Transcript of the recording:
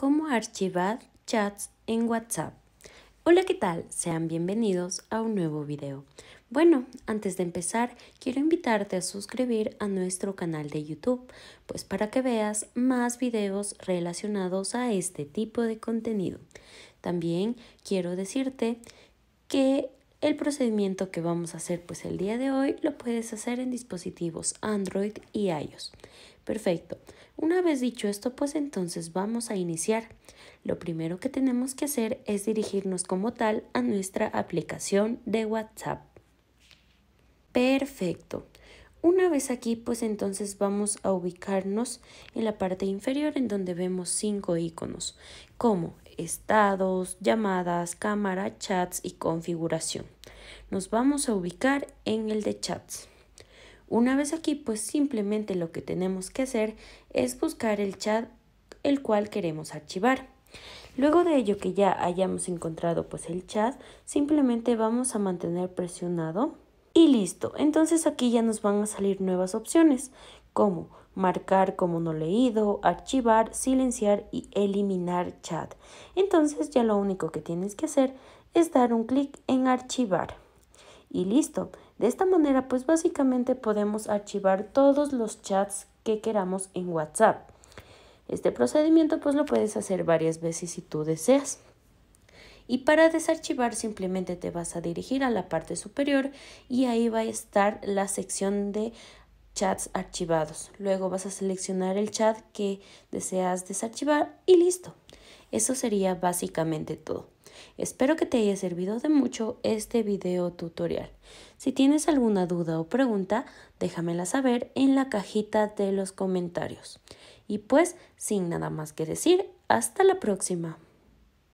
cómo archivar chats en WhatsApp. Hola, ¿qué tal? Sean bienvenidos a un nuevo video. Bueno, antes de empezar, quiero invitarte a suscribir a nuestro canal de YouTube, pues para que veas más videos relacionados a este tipo de contenido. También quiero decirte que el procedimiento que vamos a hacer pues el día de hoy lo puedes hacer en dispositivos Android y iOS. Perfecto. Una vez dicho esto, pues entonces vamos a iniciar. Lo primero que tenemos que hacer es dirigirnos como tal a nuestra aplicación de WhatsApp. Perfecto. Una vez aquí, pues entonces vamos a ubicarnos en la parte inferior en donde vemos cinco iconos, como estados, llamadas, cámara, chats y configuración. Nos vamos a ubicar en el de chats. Una vez aquí, pues simplemente lo que tenemos que hacer es buscar el chat el cual queremos archivar. Luego de ello que ya hayamos encontrado pues el chat, simplemente vamos a mantener presionado y listo. Entonces aquí ya nos van a salir nuevas opciones como marcar como no leído, archivar, silenciar y eliminar chat. Entonces ya lo único que tienes que hacer es dar un clic en archivar y listo. De esta manera, pues básicamente podemos archivar todos los chats que queramos en WhatsApp. Este procedimiento pues lo puedes hacer varias veces si tú deseas. Y para desarchivar simplemente te vas a dirigir a la parte superior y ahí va a estar la sección de chats archivados. Luego vas a seleccionar el chat que deseas desarchivar y listo. Eso sería básicamente todo. Espero que te haya servido de mucho este video tutorial. Si tienes alguna duda o pregunta, déjamela saber en la cajita de los comentarios. Y pues, sin nada más que decir, hasta la próxima.